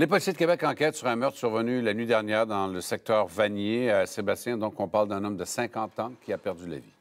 Les policiers de Québec enquêtent sur un meurtre survenu la nuit dernière dans le secteur Vanier à Sébastien. Donc, on parle d'un homme de 50 ans qui a perdu la vie.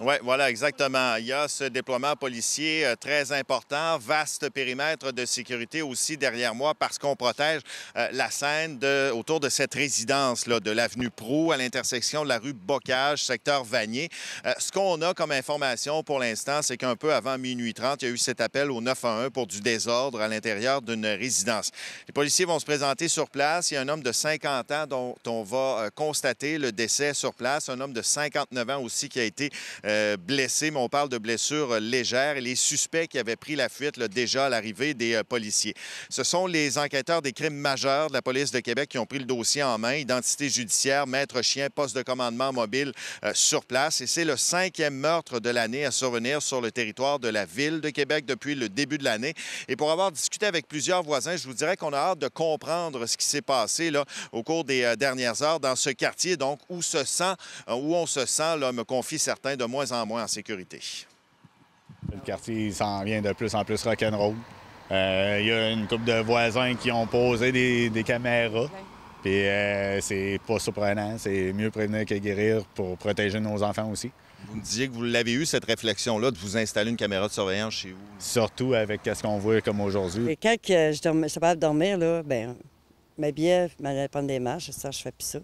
Oui, voilà, exactement. Il y a ce déploiement policier euh, très important, vaste périmètre de sécurité aussi derrière moi parce qu'on protège euh, la scène autour de cette résidence là, de l'avenue Prou à l'intersection de la rue Bocage, secteur Vanier. Euh, ce qu'on a comme information pour l'instant, c'est qu'un peu avant minuit 30, il y a eu cet appel au 911 pour du désordre à l'intérieur d'une résidence. Les policiers vont se présenter sur place. Il y a un homme de 50 ans dont on va constater le décès sur place, un homme de 59 ans aussi qui a été euh, blessés, mais on parle de blessures euh, légères. Et les suspects qui avaient pris la fuite déjà à l'arrivée des euh, policiers. Ce sont les enquêteurs des crimes majeurs de la police de Québec qui ont pris le dossier en main. Identité judiciaire, maître chien, poste de commandement mobile sur place. Et c'est le cinquième meurtre de l'année à survenir sur le territoire de la ville de Québec depuis le début de l'année. Et pour avoir discuté avec plusieurs voisins, je vous dirais qu'on a hâte de comprendre ce qui s'est passé là, au cours des dernières heures dans ce quartier, donc où, se sent, où on se sent, là, me confie certains de moins en moins en sécurité. Le quartier s'en vient de plus en plus rock'n'roll. Euh, il y a une couple de voisins qui ont posé des, caméras. Puis euh, c'est pas surprenant. C'est mieux prévenir que guérir pour protéger nos enfants aussi. Vous me disiez que vous l'avez eu, cette réflexion-là, de vous installer une caméra de surveillance chez vous. Surtout avec ce qu'on voit comme aujourd'hui. quand je suis capable de dormir, là, ben, m'habillais, me répondent prendre des marches, ça, je fais plus ça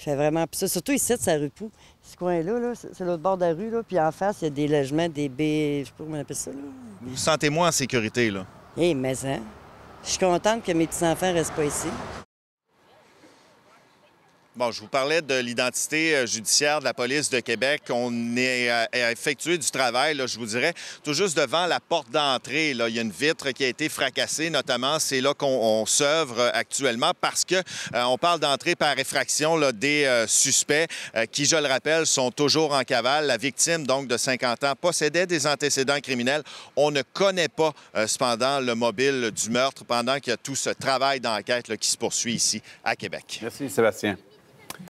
fais vraiment. Puis ça, surtout ici, ça rue Pou. Ce coin-là, -là, c'est l'autre bord de la rue. Là. Puis en face, il y a des logements, des baies. Je sais pas comment on appelle ça. Là. Vous vous sentez moins en sécurité, là? Eh, mais hein? Je suis contente que mes petits-enfants restent pas ici. Bon, je vous parlais de l'identité euh, judiciaire de la police de Québec. On est euh, a effectué du travail, je vous dirais, tout juste devant la porte d'entrée. Il y a une vitre qui a été fracassée, notamment. C'est là qu'on s'œuvre euh, actuellement parce que on parle d'entrée par effraction là, des suspects qui, je le rappelle, sont toujours en cavale. La victime, donc, de 50 ans, possédait des antécédents criminels. On ne connaît pas, cependant, le mobile du meurtre pendant qu'il y a tout ce travail d'enquête qui se poursuit ici à Québec. Merci, Sébastien.